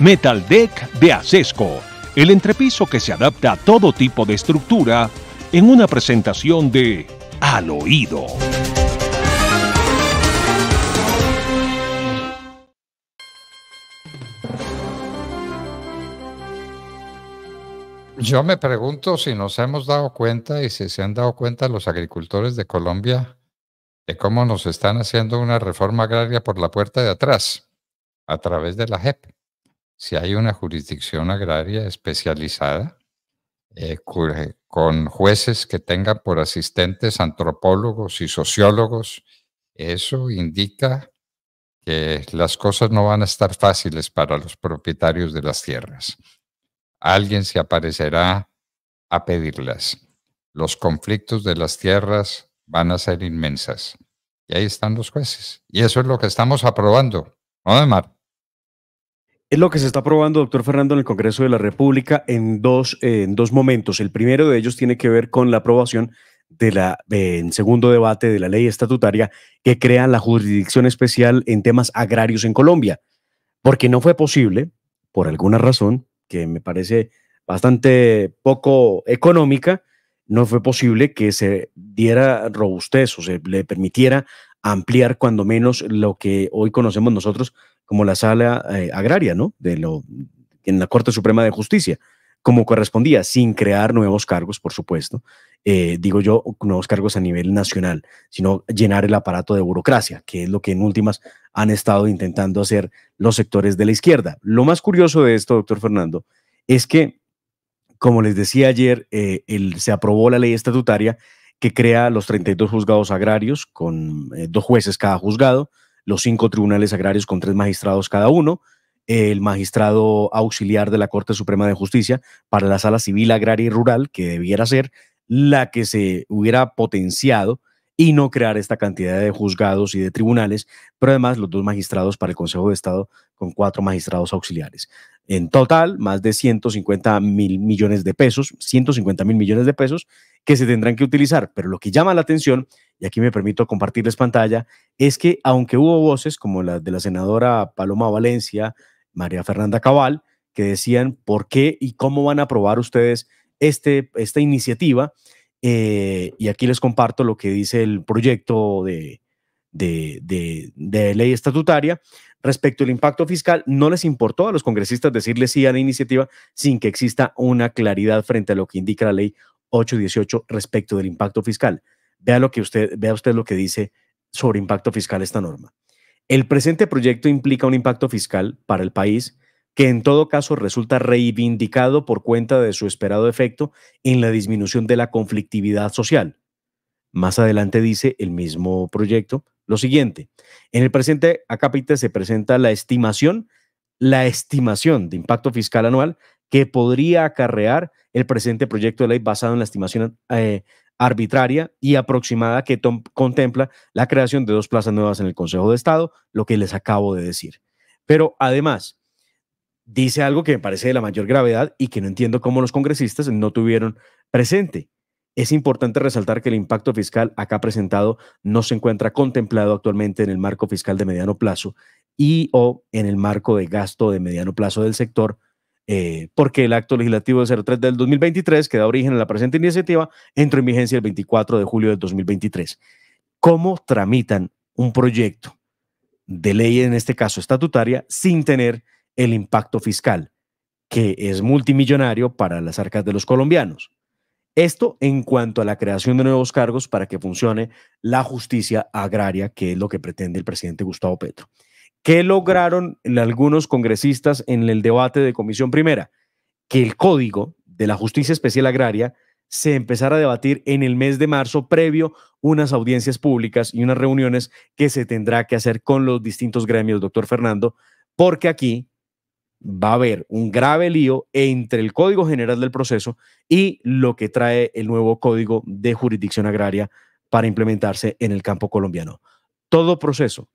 Metal Deck de Acesco, el entrepiso que se adapta a todo tipo de estructura en una presentación de Al Oído. Yo me pregunto si nos hemos dado cuenta y si se han dado cuenta los agricultores de Colombia de cómo nos están haciendo una reforma agraria por la puerta de atrás a través de la JEP. Si hay una jurisdicción agraria especializada eh, con jueces que tengan por asistentes antropólogos y sociólogos, eso indica que las cosas no van a estar fáciles para los propietarios de las tierras. Alguien se aparecerá a pedirlas. Los conflictos de las tierras van a ser inmensas. Y ahí están los jueces. Y eso es lo que estamos aprobando, ¿no, Mar? Es lo que se está aprobando, doctor Fernando, en el Congreso de la República en dos, eh, en dos momentos. El primero de ellos tiene que ver con la aprobación de la, segundo debate de la ley estatutaria que crea la jurisdicción especial en temas agrarios en Colombia, porque no fue posible, por alguna razón que me parece bastante poco económica, no fue posible que se diera robustez o se le permitiera ampliar cuando menos lo que hoy conocemos nosotros como la sala eh, agraria, ¿no? De lo, en la Corte Suprema de Justicia, como correspondía, sin crear nuevos cargos, por supuesto, eh, digo yo, nuevos cargos a nivel nacional, sino llenar el aparato de burocracia, que es lo que en últimas han estado intentando hacer los sectores de la izquierda. Lo más curioso de esto, doctor Fernando, es que, como les decía ayer, eh, se aprobó la ley estatutaria que crea los 32 juzgados agrarios, con dos jueces cada juzgado, los cinco tribunales agrarios con tres magistrados cada uno, el magistrado auxiliar de la Corte Suprema de Justicia para la Sala Civil, Agraria y Rural, que debiera ser la que se hubiera potenciado y no crear esta cantidad de juzgados y de tribunales, pero además los dos magistrados para el Consejo de Estado con cuatro magistrados auxiliares. En total, más de 150 mil millones de pesos, 150 mil millones de pesos que se tendrán que utilizar. Pero lo que llama la atención, y aquí me permito compartirles pantalla, es que aunque hubo voces como la de la senadora Paloma Valencia, María Fernanda Cabal, que decían por qué y cómo van a aprobar ustedes este, esta iniciativa, eh, y aquí les comparto lo que dice el proyecto de, de, ley estatutaria. Respecto al impacto fiscal, no les importó a los congresistas decirle sí a la iniciativa sin que exista una claridad frente a lo que indica la ley 818 respecto del impacto fiscal. Vea, lo que usted, vea usted lo que dice sobre impacto fiscal esta norma. El presente proyecto implica un impacto fiscal para el país que en todo caso resulta reivindicado por cuenta de su esperado efecto en la disminución de la conflictividad social. Más adelante dice el mismo proyecto, lo siguiente, en el presente acápite se presenta la estimación, la estimación de impacto fiscal anual que podría acarrear el presente proyecto de ley basado en la estimación eh, arbitraria y aproximada que contempla la creación de dos plazas nuevas en el Consejo de Estado, lo que les acabo de decir. Pero además, dice algo que me parece de la mayor gravedad y que no entiendo cómo los congresistas no tuvieron presente. Es importante resaltar que el impacto fiscal acá presentado no se encuentra contemplado actualmente en el marco fiscal de mediano plazo y o en el marco de gasto de mediano plazo del sector, eh, porque el acto legislativo 03 del 2023, que da origen a la presente iniciativa, entró en vigencia el 24 de julio del 2023. ¿Cómo tramitan un proyecto de ley, en este caso estatutaria, sin tener el impacto fiscal, que es multimillonario para las arcas de los colombianos? Esto en cuanto a la creación de nuevos cargos para que funcione la justicia agraria, que es lo que pretende el presidente Gustavo Petro. ¿Qué lograron algunos congresistas en el debate de comisión primera? Que el código de la justicia especial agraria se empezara a debatir en el mes de marzo previo unas audiencias públicas y unas reuniones que se tendrá que hacer con los distintos gremios, doctor Fernando, porque aquí va a haber un grave lío entre el Código General del Proceso y lo que trae el nuevo Código de Jurisdicción Agraria para implementarse en el campo colombiano. Todo proceso,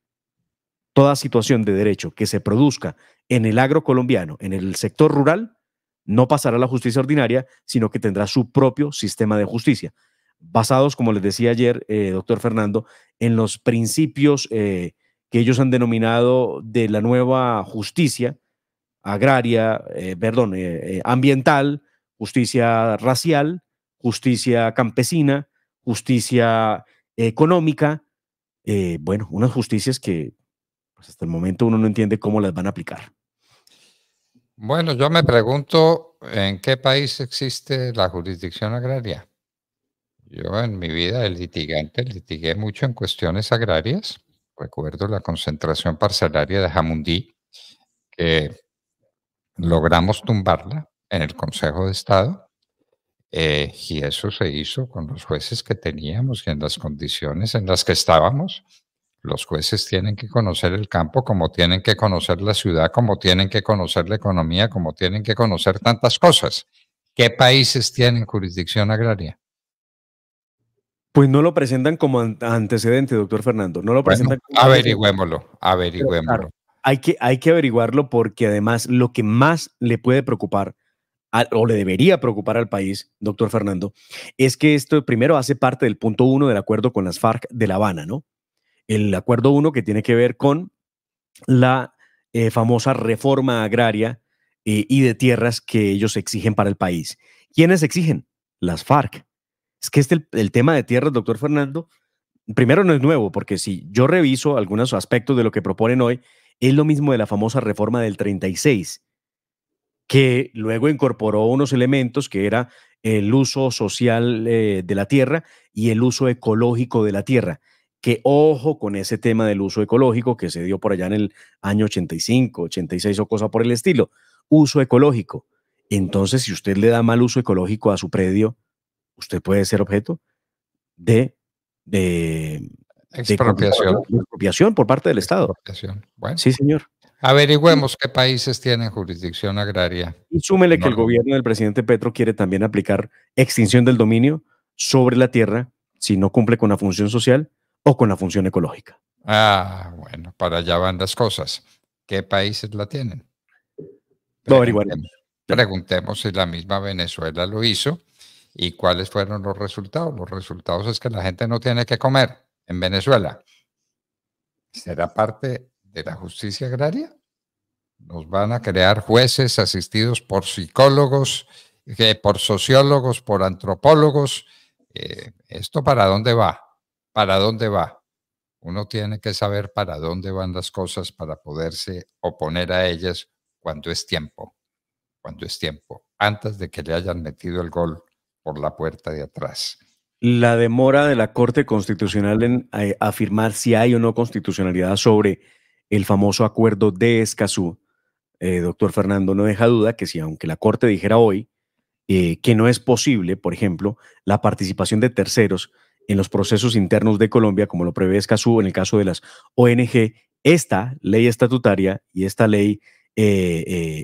toda situación de derecho que se produzca en el agro colombiano, en el sector rural, no pasará a la justicia ordinaria, sino que tendrá su propio sistema de justicia, basados, como les decía ayer, eh, doctor Fernando, en los principios eh, que ellos han denominado de la nueva justicia, agraria, eh, perdón, eh, eh, ambiental, justicia racial, justicia campesina, justicia económica, bueno, unas justicias que pues, hasta el momento uno no entiende cómo las van a aplicar. Bueno, yo me pregunto en qué país existe la jurisdicción agraria. Yo en mi vida el litigante litigué mucho en cuestiones agrarias. Recuerdo la concentración parcelaria de Jamundí, que logramos tumbarla en el Consejo de Estado eh, y eso se hizo con los jueces que teníamos y en las condiciones en las que estábamos. Los jueces tienen que conocer el campo, como tienen que conocer la ciudad, como tienen que conocer la economía, como tienen que conocer tantas cosas. ¿Qué países tienen jurisdicción agraria? Pues no lo presentan como antecedente, doctor Fernando. No lo presentan. averigüémoslo, averigüémoslo hay que, hay que averiguarlo porque además lo que más le puede preocupar o le debería preocupar al país, doctor Fernando, es que esto primero hace parte del punto uno del acuerdo con las FARC de La Habana, ¿no? El acuerdo uno que tiene que ver con la eh, famosa reforma agraria eh, y de tierras que ellos exigen para el país. ¿Quiénes exigen? Las FARC. Es que este, el, el tema de tierras, doctor Fernando, primero no es nuevo, porque si yo reviso algunos aspectos de lo que proponen hoy, es lo mismo de la famosa reforma del 36, que luego incorporó unos elementos que era el uso social eh, de la tierra y el uso ecológico de la tierra. Que ojo con ese tema del uso ecológico que se dio por allá en el año 85, 86 o cosa por el estilo. Uso ecológico. Entonces, si usted le da mal uso ecológico a su predio, usted puede ser objeto de, de Expropiación. expropiación por parte del Estado. Sí, señor. Averigüemos qué países tienen jurisdicción agraria. Y súmele que el gobierno del presidente Petro quiere también aplicar extinción del dominio sobre la tierra si no cumple con la función social o con la función ecológica. Ah, bueno, para allá van las cosas. ¿Qué países la tienen? Lo averiguaremos. Preguntemos si la misma Venezuela lo hizo y cuáles fueron los resultados. Los resultados es que la gente no tiene que comer en Venezuela. ¿Será parte de la justicia agraria? Nos van a crear jueces asistidos por psicólogos, por sociólogos, por antropólogos. Eh, ¿Esto para dónde va? ¿Para dónde va? Uno tiene que saber para dónde van las cosas para poderse oponer a ellas cuando es tiempo, cuando es tiempo, antes de que le hayan metido el gol por la puerta de atrás la demora de la Corte Constitucional en eh, afirmar si hay o no constitucionalidad sobre el famoso acuerdo de Escazú, eh, doctor Fernando, no deja duda que si aunque la Corte dijera hoy eh, que no es posible, por ejemplo, la participación de terceros en los procesos internos de Colombia, como lo prevé Escazú en el caso de las ONG, esta ley estatutaria y esta ley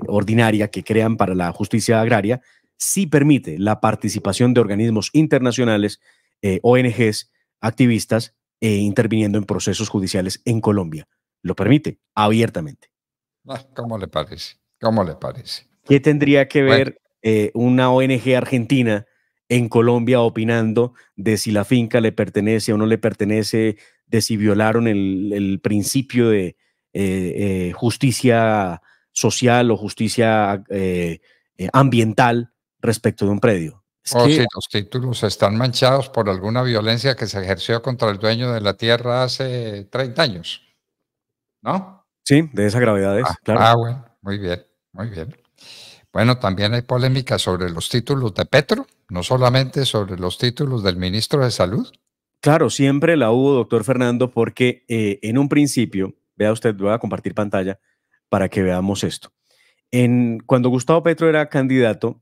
ordinaria que crean para la justicia agraria sí permite la participación de organismos internacionales, eh, ONGs, activistas, eh, interviniendo en procesos judiciales en Colombia. Lo permite abiertamente. Ah, ¿Cómo le parece? ¿Cómo le parece? ¿Qué tendría que ver eh, una ONG argentina en Colombia opinando de si la finca le pertenece o no le pertenece, de si violaron el principio de justicia social o justicia ambiental respecto de un predio. o oh, si los títulos están manchados por alguna violencia que se ejerció contra el dueño de la tierra hace 30 años, ¿no? Sí, de esa gravedad es, ah, ah, bueno, muy bien, muy bien. Bueno, también hay polémica sobre los títulos de Petro, no solamente sobre los títulos del ministro de Salud. Claro, siempre la hubo, doctor Fernando, porque eh, en un principio, vea usted, voy a compartir pantalla para que veamos esto. En, cuando Gustavo Petro era candidato,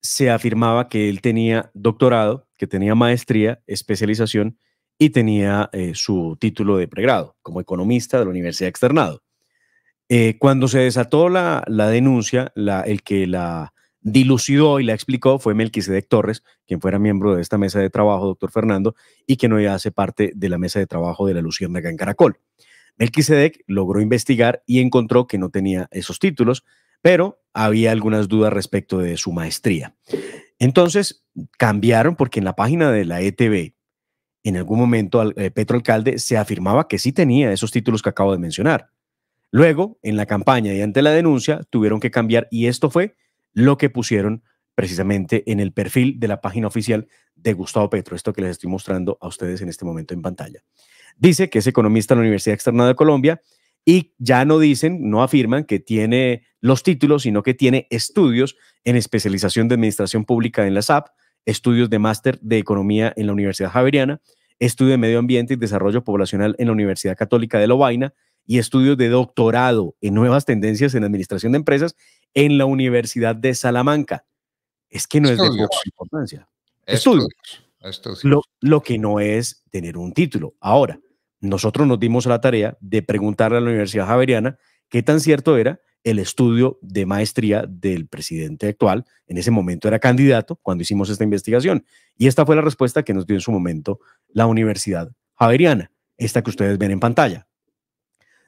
se afirmaba que él tenía doctorado, que tenía maestría, especialización y tenía eh, su título de pregrado como economista de la Universidad Externado. Eh, cuando se desató la, denuncia, el que la dilucidó y la explicó fue Melquisedec Torres, quien fuera miembro de esta mesa de trabajo, doctor Fernando, y que no ya hace parte de la mesa de trabajo de la de en Caracol. Melquisedec logró investigar y encontró que no tenía esos títulos, pero había algunas dudas respecto de su maestría. Entonces cambiaron porque en la página de la ETV, en algún momento eh, Petro Alcalde se afirmaba que sí tenía esos títulos que acabo de mencionar. Luego, en la campaña y ante la denuncia, tuvieron que cambiar y esto fue lo que pusieron precisamente en el perfil de la página oficial de Gustavo Petro, esto que les estoy mostrando a ustedes en este momento en pantalla. Dice que es economista en la Universidad Externa de Colombia y ya no dicen, no afirman que tiene los títulos, sino que tiene estudios en especialización de administración pública en la SAP, estudios de máster de economía en la Universidad Javeriana, estudio de medio ambiente y desarrollo poblacional en la Universidad Católica de Lovaina y estudios de doctorado en nuevas tendencias en administración de empresas en la Universidad de Salamanca. Es que no es de poca importancia. Estudios. lo que no es tener un título. Ahora, nosotros nos dimos la tarea de preguntarle a la Universidad Javeriana qué tan cierto era el estudio de maestría del presidente actual. En ese momento era candidato cuando hicimos esta investigación. Y esta fue la respuesta que nos dio en su momento la Universidad Javeriana, esta que ustedes ven en pantalla.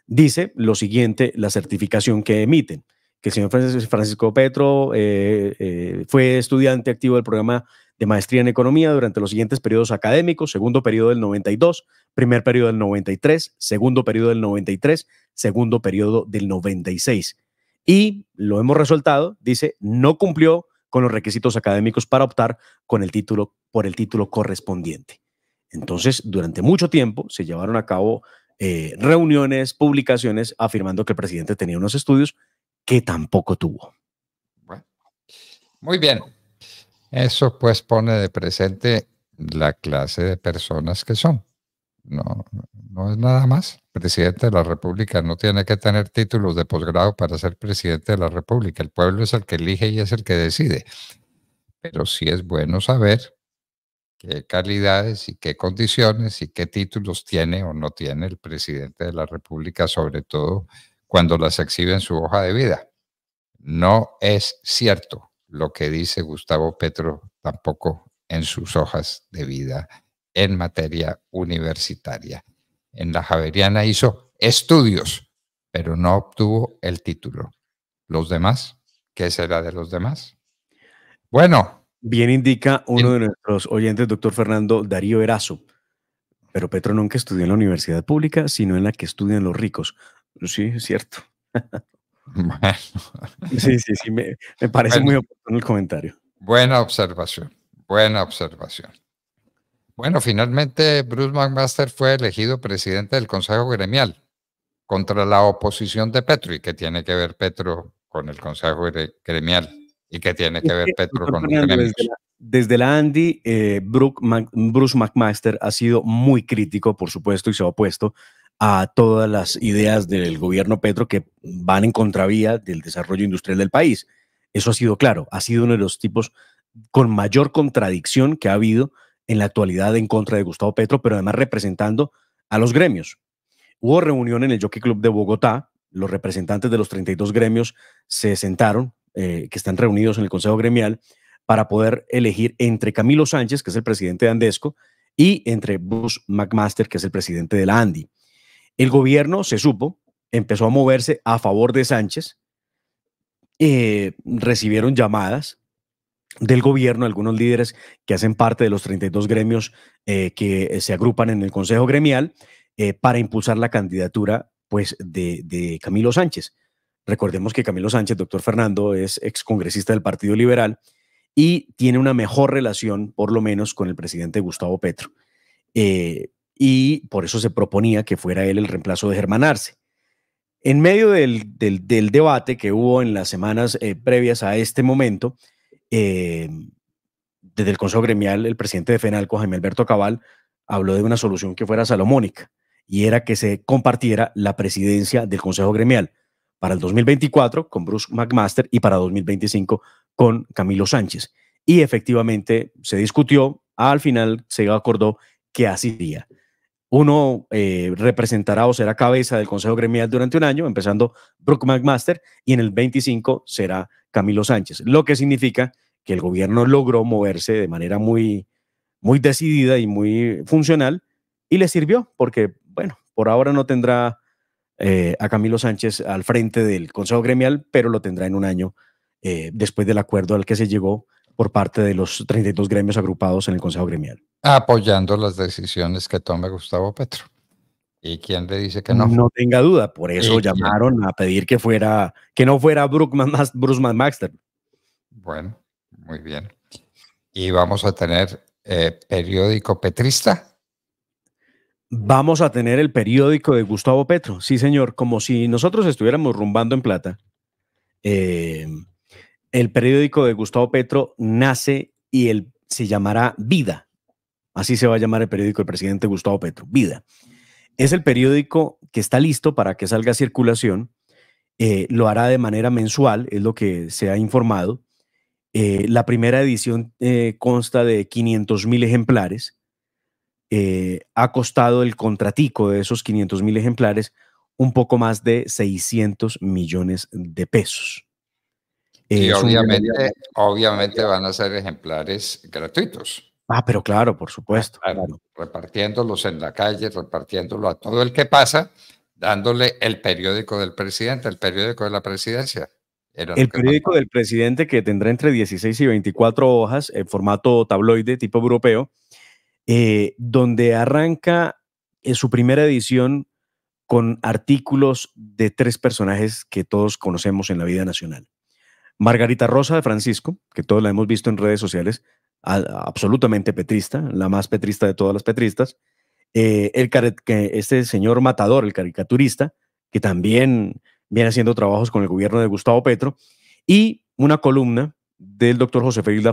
Dice lo siguiente, la certificación que emiten, que el señor Francisco Petro eh, eh, fue estudiante activo del programa de maestría en economía durante los siguientes periodos académicos, segundo periodo del 92, primer periodo del 93, segundo periodo del 93, segundo periodo del 96. Y lo hemos resaltado, dice, no cumplió con los requisitos académicos para optar con el título, por el título correspondiente. Entonces, durante mucho tiempo se llevaron a cabo eh, reuniones, publicaciones, afirmando que el presidente tenía unos estudios que tampoco tuvo. Muy bien, eso pues pone de presente la clase de personas que son. No, no es nada más. Presidente de la República no tiene que tener títulos de posgrado para ser presidente de la República. El pueblo es el que elige y es el que decide. Pero sí es bueno saber qué calidades y qué condiciones y qué títulos tiene o no tiene el presidente de la República, sobre todo cuando las exhibe en su hoja de vida. No es cierto lo que dice Gustavo Petro tampoco en sus hojas de vida en materia universitaria. En la Javeriana hizo estudios, pero no obtuvo el título. ¿Los demás? ¿Qué será de los demás? Bueno. Bien indica uno de nuestros oyentes, doctor Fernando Darío Erazo. Pero Petro nunca estudió en la universidad pública, sino en la que estudian los ricos. Sí, es cierto. Bueno. Sí, sí, sí, me, parece muy oportuno el comentario. Buena observación, buena observación. Bueno, finalmente Bruce McMaster fue elegido presidente del Consejo Gremial contra la oposición de Petro y que tiene que ver Petro con el Consejo Gremial y que tiene que ver Petro con el Desde la, Andy, eh, Bruce McMaster ha sido muy crítico, por supuesto, y se ha opuesto a todas las ideas del gobierno Petro que van en contravía del desarrollo industrial del país. Eso ha sido claro, ha sido uno de los tipos con mayor contradicción que ha habido en la actualidad en contra de Gustavo Petro, pero además representando a los gremios. Hubo reunión en el Jockey Club de Bogotá, los representantes de los 32 gremios se sentaron, eh, que están reunidos en el Consejo Gremial, para poder elegir entre Camilo Sánchez, que es el presidente de Andesco, y entre Bruce McMaster, que es el presidente de la ANDI. El gobierno, se supo, empezó a moverse a favor de Sánchez. Eh, recibieron llamadas del gobierno, algunos líderes que hacen parte de los 32 gremios eh, que se agrupan en el Consejo Gremial eh, para impulsar la candidatura pues, de, Camilo Sánchez. Recordemos que Camilo Sánchez, doctor Fernando, es excongresista del Partido Liberal y tiene una mejor relación, por lo menos, con el presidente Gustavo Petro y por eso se proponía que fuera él el reemplazo de Germán Arce. En medio del, debate que hubo en las semanas eh, previas a este momento, eh, desde el Consejo Gremial, el presidente de FENALCO, Jaime Alberto Cabal, habló de una solución que fuera salomónica, y era que se compartiera la presidencia del Consejo Gremial para el 2024 con Bruce McMaster y para 2025 con Camilo Sánchez. Y efectivamente se discutió, al final se acordó que así sería. Uno eh, representará o será cabeza del Consejo Gremial durante un año, empezando Brooke McMaster, y en el 25 será Camilo Sánchez, lo que significa que el gobierno logró moverse de manera muy, muy decidida y muy funcional, y le sirvió, porque, bueno, por ahora no tendrá eh, a Camilo Sánchez al frente del Consejo Gremial, pero lo tendrá en un año eh, después del acuerdo al que se llegó por parte de los 32 gremios agrupados en el Consejo Gremial. Apoyando las decisiones que tome Gustavo Petro. ¿Y quién le dice que no? No tenga duda, por eso llamaron a pedir que fuera, que no fuera Bruce Maxter. Bueno, muy bien. ¿Y vamos a tener eh, periódico petrista? Vamos a tener el periódico de Gustavo Petro, sí señor, como si nosotros estuviéramos rumbando en plata. Eh, el periódico de Gustavo Petro nace y se llamará Vida. Así se va a llamar el periódico del presidente Gustavo Petro, Vida. Es el periódico que está listo para que salga a circulación. Eh, lo hará de manera mensual, es lo que se ha informado. Eh, la primera edición eh, consta de 500 mil ejemplares. ha costado el contratico de esos 500 mil ejemplares un poco más de 600 millones de pesos y eh, obviamente, obviamente van a ser ejemplares gratuitos. Ah, pero claro, por supuesto. Repartiéndolos en la calle, repartiéndolo a todo el que pasa, dándole el periódico del presidente, el periódico de la presidencia. el periódico del presidente que tendrá entre 16 y 24 hojas, en formato tabloide tipo europeo, eh, donde arranca eh, su primera edición con artículos de tres personajes que todos conocemos en la vida nacional. Margarita Rosa de Francisco, que todos la hemos visto en redes sociales, absolutamente petrista, la más petrista de todas las petristas. Eh, este señor matador, el caricaturista, que también viene haciendo trabajos con el gobierno de Gustavo Petro. Y una columna del doctor José Félix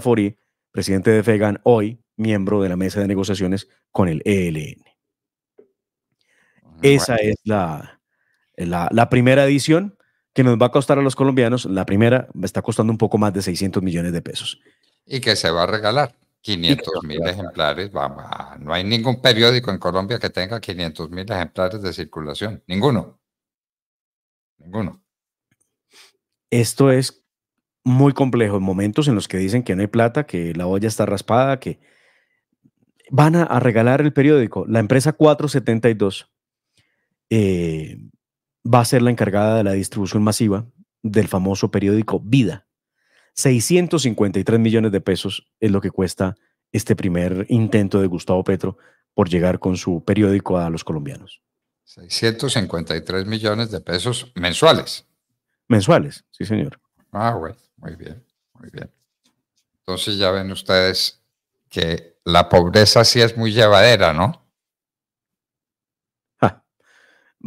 presidente de FEGAN, hoy miembro de la mesa de negociaciones con el ELN. Esa es la, la primera edición que nos va a costar a los colombianos, la primera está costando un poco más de 600 millones de pesos. Y que se va a regalar. 500 mil ejemplares, vamos, no hay ningún periódico en Colombia que tenga 500 mil ejemplares de circulación, ninguno, ninguno. Esto es muy complejo, en momentos en los que dicen que no hay plata, que la olla está raspada, que van a, regalar el periódico, la empresa 472, va a ser la encargada de la distribución masiva del famoso periódico Vida. 653 millones de pesos es lo que cuesta este primer intento de Gustavo Petro por llegar con su periódico a los colombianos. 653 millones de pesos mensuales. Mensuales, sí, señor. Ah, bueno, muy bien, muy bien. Entonces ya ven ustedes que la pobreza sí es muy llevadera, ¿no?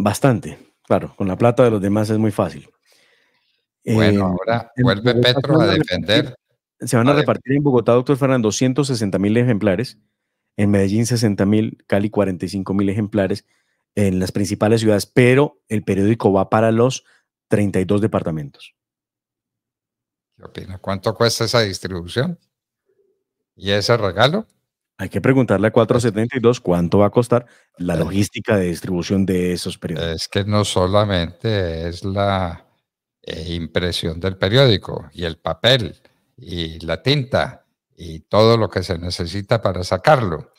bastante. Claro, con la plata de los demás es muy fácil. Bueno, em, ahora vuelve Petro a defender. Se van a, repartir en Bogotá, doctor Fernando, 160 mil ejemplares, en Medellín 60 mil, Cali 45 mil ejemplares, en las principales ciudades, pero el periódico va para los 32 departamentos. ¿Qué opina? ¿Cuánto cuesta esa distribución? ¿Y ese regalo? Hay que preguntarle a 472 pues cuánto va a costar la logística de distribución de esos periódicos. Es que no solamente es la eh, impresión del periódico y el papel y la tinta y todo lo que se necesita para sacarlo,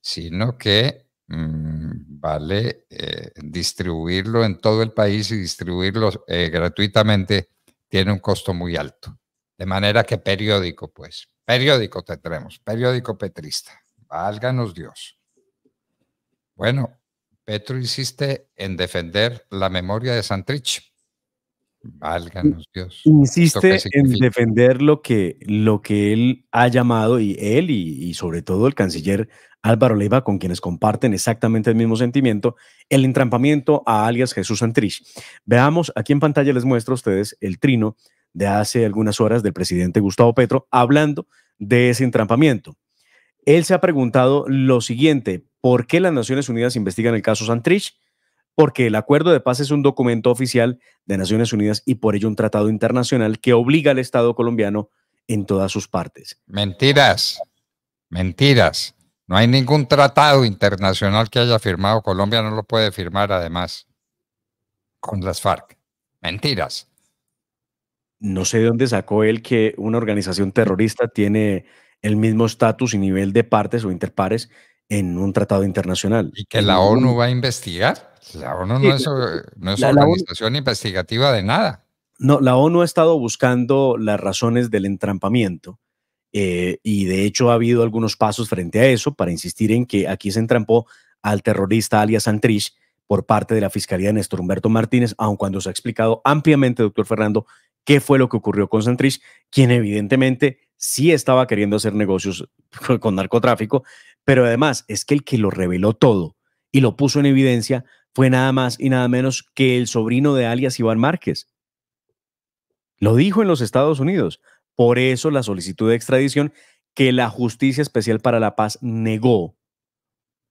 sino que mm, vale eh, distribuirlo en todo el país y distribuirlo eh, gratuitamente tiene un costo muy alto. De manera que periódico, pues. Periódico tenemos, periódico petrista. Válganos Dios. Bueno, Petro insiste en defender la memoria de Santrich. Válganos Dios. Insiste en defender lo que, lo que él ha llamado, y él y, y, sobre todo el canciller Álvaro Leiva, con quienes comparten exactamente el mismo sentimiento, el entrampamiento a alias Jesús Santrich. Veamos, aquí en pantalla les muestro a ustedes el trino de hace algunas horas del presidente Gustavo Petro hablando de ese entrampamiento. Él se ha preguntado lo siguiente, ¿por qué las Naciones Unidas investigan el caso Santrich? Porque el acuerdo de paz es un documento oficial de Naciones Unidas y por ello un tratado internacional que obliga al Estado colombiano en todas sus partes. Mentiras, mentiras. No hay ningún tratado internacional que haya firmado. Colombia no lo puede firmar además con las FARC. Mentiras no sé de dónde sacó él que una organización terrorista tiene el mismo estatus y nivel de partes o interpares en un tratado internacional. ¿Y que la ONU va a investigar? La ONU no es, una organización investigativa de nada. No, la ONU ha estado buscando las razones del entrampamiento eh, y de hecho ha habido algunos pasos frente a eso para insistir en que aquí se entrampó al terrorista alias Antrich por parte de la Fiscalía de Néstor Humberto Martínez, aun cuando se ha explicado ampliamente, doctor Fernando, qué fue lo que ocurrió con Santrich, quien evidentemente sí estaba queriendo hacer negocios con narcotráfico, pero además es que el que lo reveló todo y lo puso en evidencia fue nada más y nada menos que el sobrino de alias Iván Márquez. Lo dijo en los Estados Unidos. Por eso la solicitud de extradición que la Justicia Especial para la Paz negó,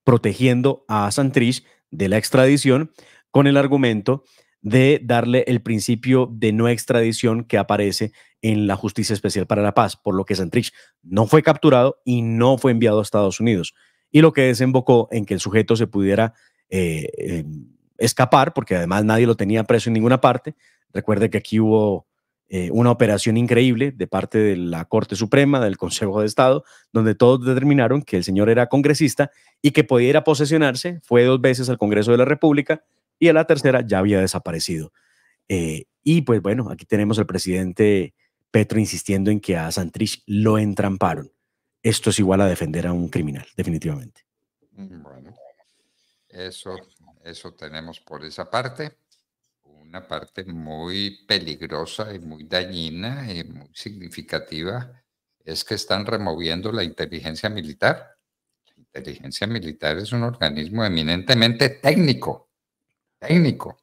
protegiendo a Santrich de la extradición con el argumento de darle el principio de no extradición que aparece en la Justicia Especial para la Paz, por lo que Santrich no fue capturado y no fue enviado a Estados Unidos, y lo que desembocó en que el sujeto se pudiera eh, eh, escapar, porque además nadie lo tenía preso en ninguna parte. Recuerde que aquí hubo eh, una operación increíble de parte de la Corte Suprema, del Consejo de Estado, donde todos determinaron que el señor era congresista y que podía ir a posesionarse, fue dos veces al Congreso de la República, y a la tercera ya había desaparecido. Eh, y pues bueno, aquí tenemos el presidente Petro insistiendo en que a Santrich lo entramparon. Esto es igual a defender a un criminal, definitivamente. Mm, bueno, eso, eso tenemos por esa parte. Una parte muy peligrosa y muy dañina y muy significativa es que están removiendo la inteligencia militar. La inteligencia militar es un organismo eminentemente técnico técnico.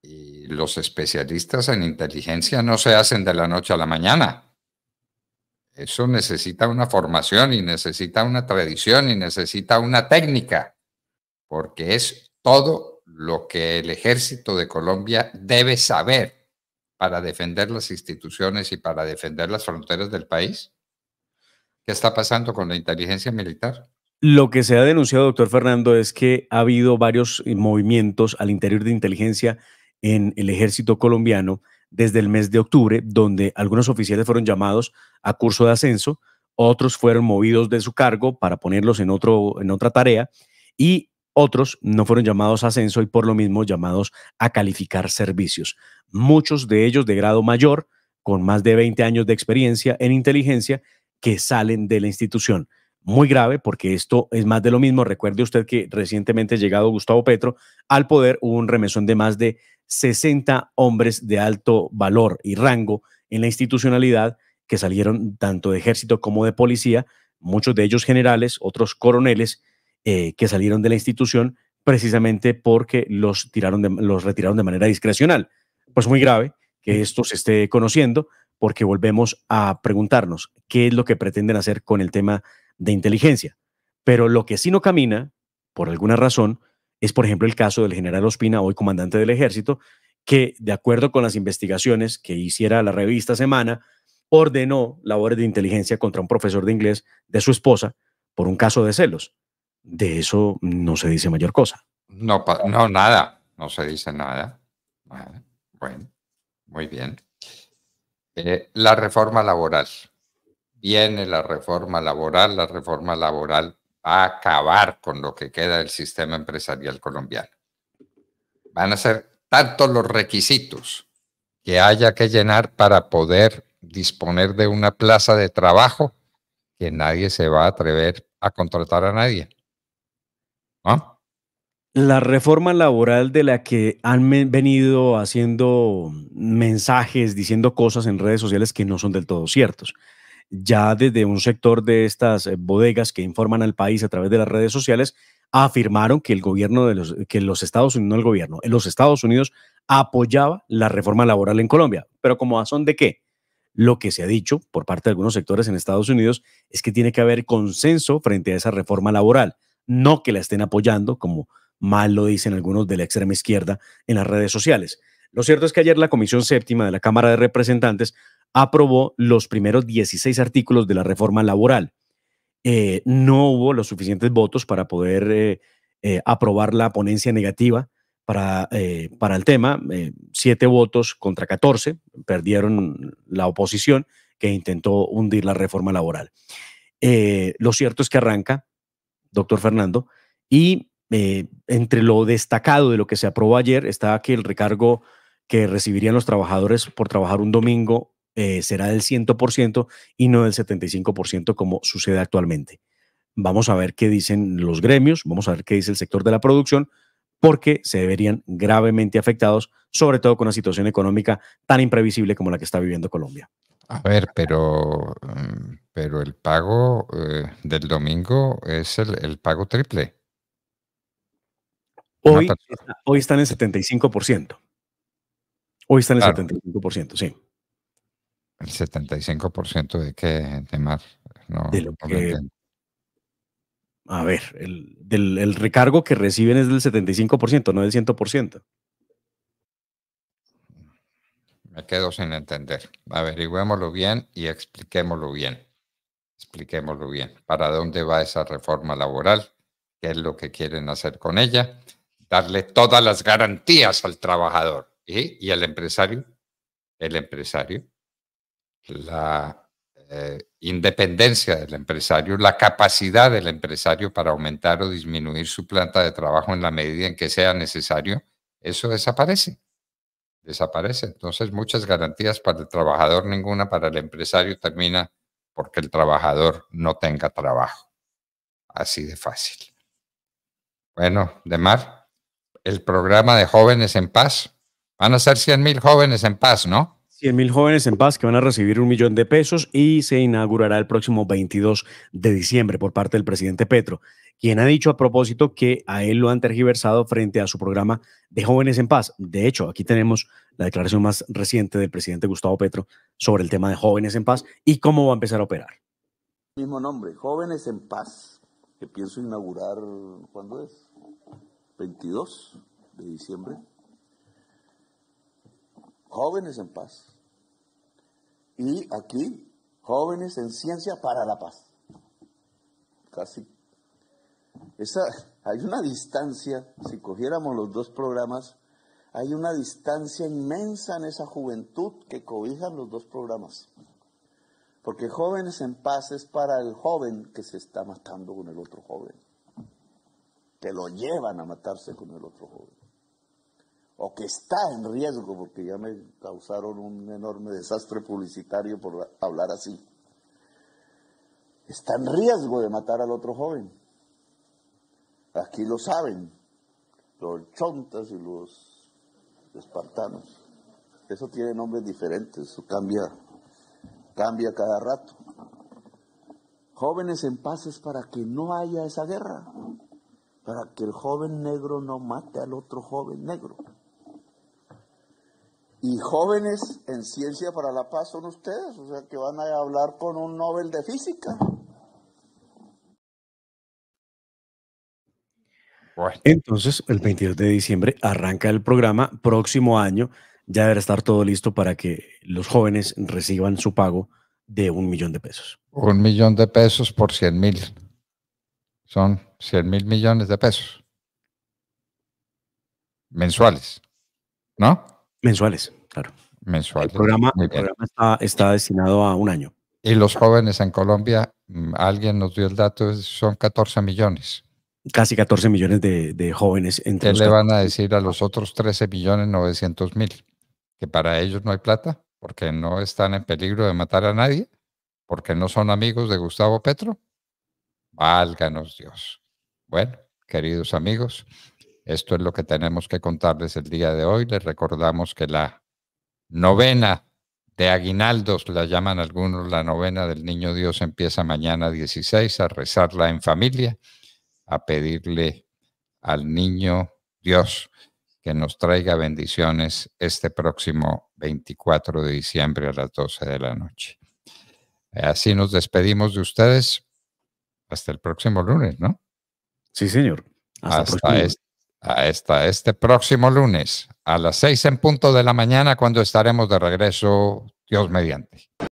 Y los especialistas en inteligencia no se hacen de la noche a la mañana. Eso necesita una formación y necesita una tradición y necesita una técnica, porque es todo lo que el ejército de Colombia debe saber para defender las instituciones y para defender las fronteras del país. ¿Qué está pasando con la inteligencia militar? Lo que se ha denunciado, doctor Fernando, es que ha habido varios eh, movimientos al interior de inteligencia en el ejército colombiano desde el mes de octubre, donde algunos oficiales fueron llamados a curso de ascenso, otros fueron movidos de su cargo para ponerlos en, otro, en otra tarea y otros no fueron llamados a ascenso y por lo mismo llamados a calificar servicios. Muchos de ellos de grado mayor, con más de 20 años de experiencia en inteligencia, que salen de la institución muy grave porque esto es más de lo mismo. Recuerde usted que recientemente llegado Gustavo Petro al poder hubo un remesón de más de 60 hombres de alto valor y rango en la institucionalidad que salieron tanto de ejército como de policía, muchos de ellos generales, otros coroneles eh, que salieron de la institución precisamente porque los, tiraron los retiraron de manera discrecional. Pues muy grave que esto se esté conociendo porque volvemos a preguntarnos qué es lo que pretenden hacer con el tema de inteligencia. Pero lo que sí no camina, por alguna razón, es por ejemplo el caso del general Ospina, hoy comandante del ejército, que de acuerdo con las investigaciones que hiciera la revista Semana, ordenó labores de inteligencia contra un profesor de inglés de su esposa por un caso de celos. De eso no se dice mayor cosa. No, no nada, no se dice nada. Bueno, muy bien. Eh, la reforma laboral viene la reforma laboral, la reforma laboral va a acabar con lo que queda del sistema empresarial colombiano. Van a ser tantos los requisitos que haya que llenar para poder disponer de una plaza de trabajo que nadie se va a atrever a contratar a nadie. La reforma laboral de la que han venido haciendo mensajes, diciendo cosas en redes sociales que no son del todo ciertos ya desde un sector de estas eh, bodegas que informan al país a través de las redes sociales, afirmaron que el gobierno de los, que los Estados Unidos, no el gobierno, eh, los Estados Unidos apoyaba la reforma laboral en Colombia. Pero como razón de qué? Lo que se ha dicho por parte de algunos sectores en Estados Unidos es que tiene que haber consenso frente a esa reforma laboral, no que la estén apoyando, como mal lo dicen algunos de la extrema izquierda en las redes sociales. Lo cierto es que ayer la Comisión Séptima de la Cámara de Representantes aprobó los primeros 16 artículos de la reforma laboral. Eh, no hubo los suficientes votos para poder eh, eh, aprobar la ponencia negativa para, para el tema. siete votos contra 14 perdieron la oposición que intentó hundir la reforma laboral. lo cierto es que arranca, doctor Fernando, y entre lo destacado de lo que se aprobó ayer estaba que el recargo que recibirían los trabajadores por trabajar un domingo eh, será del 100% y no del 75% como sucede actualmente. Vamos a ver qué dicen los gremios, vamos a ver qué dice el sector de la producción, porque se verían gravemente afectados, sobre todo con una situación económica tan imprevisible como la que está viviendo Colombia. A ver, pero, mm, pero el pago eh, del domingo es el, pago triple. Hoy, hoy están en 75%. Hoy están en el 75%, sí. El 75% de qué, de a ver, el, recargo que reciben es del 75%, no del 100%. Me quedo sin entender. Averigüémoslo bien y expliquémoslo bien. Expliquémoslo bien. ¿Para dónde va esa reforma laboral? ¿Qué es lo que quieren hacer con ella? Darle todas las garantías al trabajador. ¿Y, ¿Y el empresario? El empresario la eh, independencia del empresario, la capacidad del empresario para aumentar o disminuir su planta de trabajo en la medida en que sea necesario, eso desaparece. Desaparece. Entonces, muchas garantías para el trabajador, ninguna para el empresario, termina porque el trabajador no tenga trabajo. Así de fácil. Bueno, Demar, el programa de Jóvenes en Paz. Van a ser 100 mil jóvenes en paz, ¿no? 100.000 jóvenes en paz que van a recibir un millón de pesos y se inaugurará el próximo 22 de diciembre por parte del presidente Petro, quien ha dicho a propósito que a él lo han tergiversado frente a su programa de Jóvenes en Paz. De hecho, aquí tenemos la declaración más reciente del presidente Gustavo Petro sobre el tema de Jóvenes en Paz y cómo va a empezar a operar. Mismo nombre, Jóvenes en Paz, que pienso inaugurar, ¿cuándo es? 22 de diciembre jóvenes en paz. Y aquí, jóvenes en ciencia para la paz. Casi. Esa, hay una distancia, si cogiéramos los dos programas, hay una distancia inmensa en esa juventud que cobijan los dos programas. Porque jóvenes en paz es para el joven que se está matando con el otro joven, que lo llevan a matarse con el otro joven o que está en riesgo, porque ya me causaron un enorme desastre publicitario por hablar así, está en riesgo de matar al otro joven. Aquí lo saben, los chontas y los espartanos. Eso tiene nombres diferentes, eso cambia, cambia cada rato. Jóvenes en paz es para que no haya esa guerra, para que el joven negro no mate al otro joven negro. Y jóvenes en ciencia para la paz son ustedes, o sea que van a hablar con un Nobel de física. Entonces, el 22 de diciembre arranca el programa. Próximo año ya deberá estar todo listo para que los jóvenes reciban su pago de un millón de pesos. Un millón de pesos por 100 mil. Son 100 mil millones de pesos. Mensuales. ¿No? Mensuales. Mensual. El programa, está, destinado a un año. Y los jóvenes en Colombia, mm, alguien nos dio el dato, son 14 millones. Casi 14 millones de, jóvenes. Entre ¿Qué le van a decir a los otros 13 millones 900 mil? Que para ellos no hay plata, porque no están en peligro de matar a nadie, porque no son amigos de Gustavo Petro. Válganos Dios. Bueno, queridos amigos, esto es lo que tenemos que contarles el día de hoy. Les recordamos que la novena de aguinaldos, la llaman algunos, la novena del Niño Dios empieza mañana 16 a rezarla en familia, a pedirle al Niño Dios que nos traiga bendiciones este próximo 24 de diciembre a las 12 de la noche. Así nos despedimos de ustedes. Hasta el próximo lunes, ¿no? Sí, señor. Hasta, este hasta este próximo lunes a las seis en punto de la mañana cuando estaremos de regreso, Dios mediante.